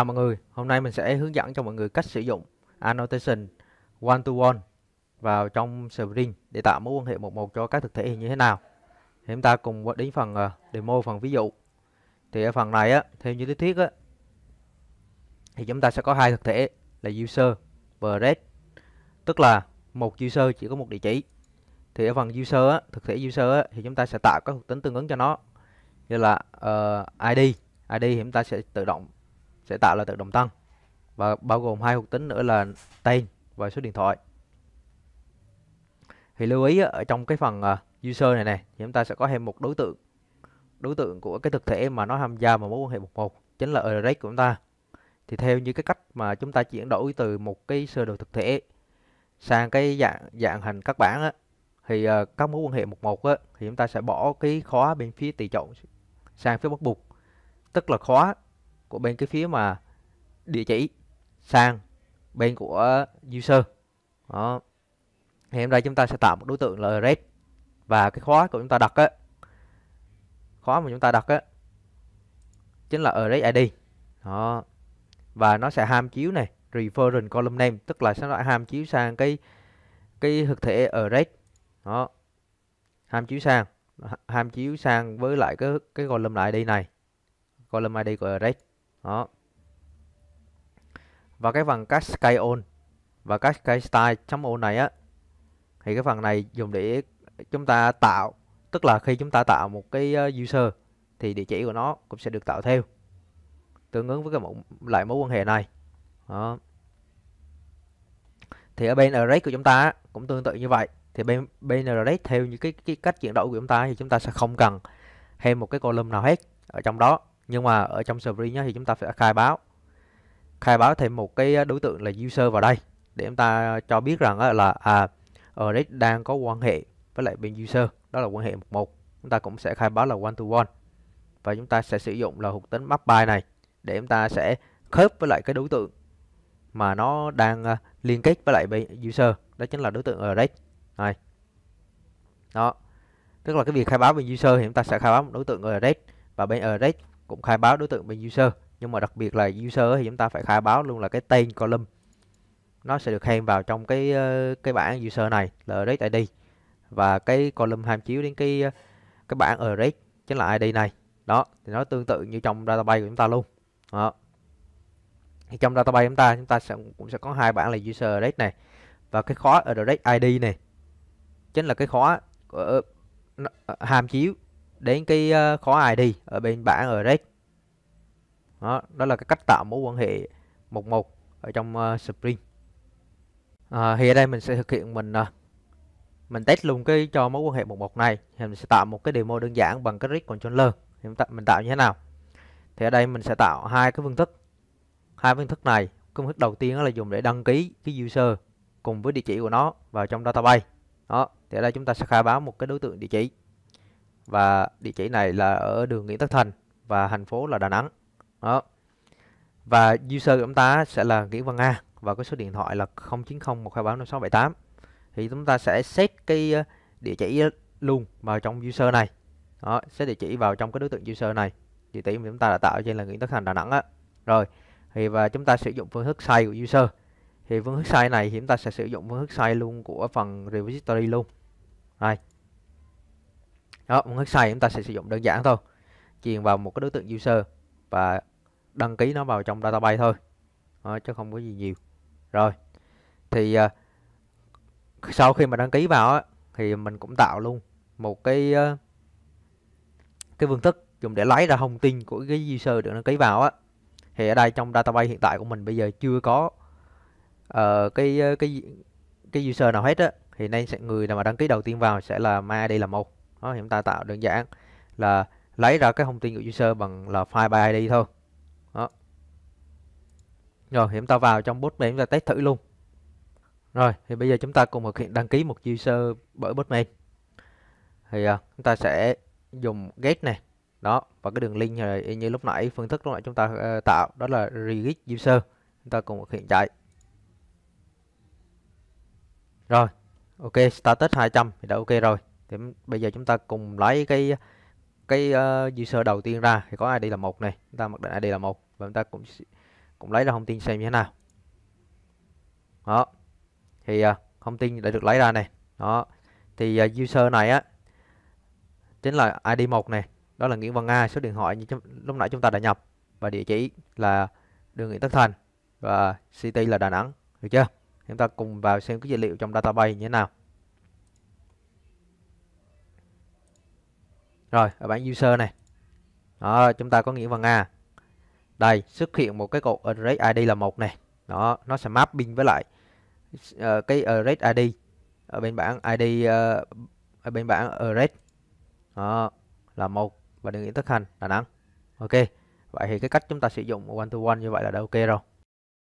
Chào mọi người, hôm nay mình sẽ hướng dẫn cho mọi người cách sử dụng annotation one to one vào trong Spring để tạo mối quan hệ một một cho các thực thể như thế nào. chúng ta cùng đến phần ờ, demo phần ví dụ. Thì ở phần này á, theo như lý thuyết á thì chúng ta sẽ có hai thực thể là user và red. Tức là một user chỉ có một địa chỉ. Thì ở phần user á, thực thể user á, thì chúng ta sẽ tạo các thuộc tính tương ứng cho nó. Như là uh, ờ, ID, ID thì chúng ta sẽ tự động sẽ tạo là tự động tăng và bao gồm hai thuộc tính nữa là tên và số điện thoại thì lưu ý ở trong cái phần à, user này này chúng ta sẽ có thêm một đối tượng đối tượng của cái thực thể mà nó tham gia vào mối quan hệ một một chính là address của chúng ta thì theo như cái cách mà chúng ta chuyển đổi từ một cái sơ đồ thực thể sang cái dạng dạng hình các bảng á thì à, các mối quan hệ một một á thì chúng ta sẽ bỏ cái khóa bên phía tùy chọn sang phía bắt buộc tức là khóa của bên cái phía mà địa chỉ sang bên của user đó thì em đây chúng ta sẽ tạo một đối tượng là red và cái khóa của chúng ta đặt á khóa mà chúng ta đặt á chính là red id đó và nó sẽ ham chiếu này reference column name tức là sẽ ham chiếu sang cái cái thực thể red đó ham chiếu sang ham chiếu sang với lại cái cái column ID này column ID của red đó và cái phần Cascade On và Cascade Style chấm On này á thì cái phần này dùng để chúng ta tạo tức là khi chúng ta tạo một cái ờ, user thì địa chỉ của nó cũng sẽ được tạo theo tương ứng với cái mẫu lại mối quan hệ này đó thì ở bên array của chúng ta cũng tương tự như vậy thì bên bên array theo như cái, cái cách chuyển đổi của chúng ta thì chúng ta sẽ không cần thêm một cái column nào hết ở trong đó nhưng mà ở trong summary nhá thì chúng ta phải khai báo khai báo thêm một cái đối tượng là user vào đây để chúng ta cho biết rằng là à ờ, Red đang có quan hệ với lại bên user đó là quan hệ một một chúng ta cũng sẽ khai báo là one to one và chúng ta sẽ sử dụng là hụt tính map này để chúng ta sẽ khớp với lại cái đối tượng mà nó đang à, liên kết với lại bên user đó chính là đối tượng Red này đó tức là cái việc khai báo bên user thì chúng ta sẽ khai báo một đối tượng Red và bên ờ, Red cũng khai báo đối tượng bên user nhưng mà đặc biệt là user thì chúng ta phải khai báo luôn là cái tên column nó sẽ được thêm vào trong cái ờ, cái bảng user này là rate id và cái column hàm chiếu đến cái ờ, cái bảng rate chính là id này đó thì nó tương tự như trong database của chúng ta luôn đó. thì trong database chúng ta chúng ta sẽ cũng sẽ có hai bảng là user rate này và cái khóa rate id này chính là cái khóa ở, ờ, hàm chiếu đến cái ờ, khó ID ở bên bảng ở React. Đó, đó là cái cách tạo mối quan hệ một một ở trong uh, Spring. À, thì ở đây mình sẽ thực hiện mình uh, mình test luôn cái cho mối quan hệ một một này thì mình sẽ tạo một cái demo đơn giản bằng cái React controller thì mình, tạo, mình tạo như thế nào thì ở đây mình sẽ tạo hai cái phương thức hai phương thức này công thức đầu tiên là dùng để đăng ký cái user cùng với địa chỉ của nó vào trong database đó thì ở đây chúng ta sẽ khai báo một cái đối tượng địa chỉ và địa chỉ này là ở đường Nguyễn Tất Thành và thành phố là Đà Nẵng đó và user của chúng ta sẽ là Nguyễn Văn A và có số điện thoại là 0901235678 thì chúng ta sẽ set cái ờ, địa chỉ luôn vào trong user này đó set địa chỉ vào trong cái đối tượng user này địa chỉ mà chúng ta đã tạo trên là Nguyễn Tất Thành Đà Nẵng á rồi thì và chúng ta sử dụng phương thức sai của user thì phương thức sai này thì chúng ta sẽ sử dụng phương thức sai luôn của phần repository luôn này đó muốn xoay chúng ta sẽ sử dụng đơn giản thôi truyền vào một cái đối tượng user và đăng ký nó vào trong database thôi đó, chứ không có gì nhiều rồi thì uh, sau khi mà đăng ký vào thì mình cũng tạo luôn một cái uh, cái phương thức dùng để lấy ra thông tin của cái user được đăng ký vào á thì ở đây trong database hiện tại của mình bây giờ chưa có uh, cái à, cái cái user nào hết á thì nên sẽ người nào mà đăng ký đầu tiên vào sẽ là ma đây là một đó, chúng ta tạo đơn giản là lấy ra cái thông tin của user bằng là file by id thôi đó rồi thì chúng ta vào trong bot chúng ta test thử luôn rồi thì bây giờ chúng ta cùng thực hiện đăng ký một user bởi bot thì à, chúng ta sẽ dùng get này đó và cái đường link này như lúc nãy phương thức lúc nãy chúng ta uh, tạo đó là regit user chúng ta cùng thực hiện chạy rồi ok status 200 thì đã ok rồi thì bây giờ chúng ta cùng lấy cái cái uh, user đầu tiên ra thì có ID là một này chúng ta mặc định ID là một và chúng ta cũng cũng lấy ra thông tin xem như thế nào đó thì uh, thông tin đã được lấy ra này đó thì uh, user này á chính là ID một này đó là Nguyễn Văn Nga số điện thoại như chúng, lúc nãy chúng ta đã nhập và địa chỉ là đường Nguyễn Tất Thành và city là Đà Nẵng được chưa chúng ta cùng vào xem cái dữ liệu trong database như thế nào Rồi, ở bảng user này. Đó, chúng ta có nghĩa bằng A. Đây, xuất hiện một cái cột address ID là một này. Đó, nó sẽ mapping với lại uh, cái address ID ở bên bảng ID uh, ở bên bảng address. Đó, là một và đường nghĩa tất hành là Đà Nẵng. Ok. Vậy thì cái cách chúng ta sử dụng one to one như vậy là đã ok rồi.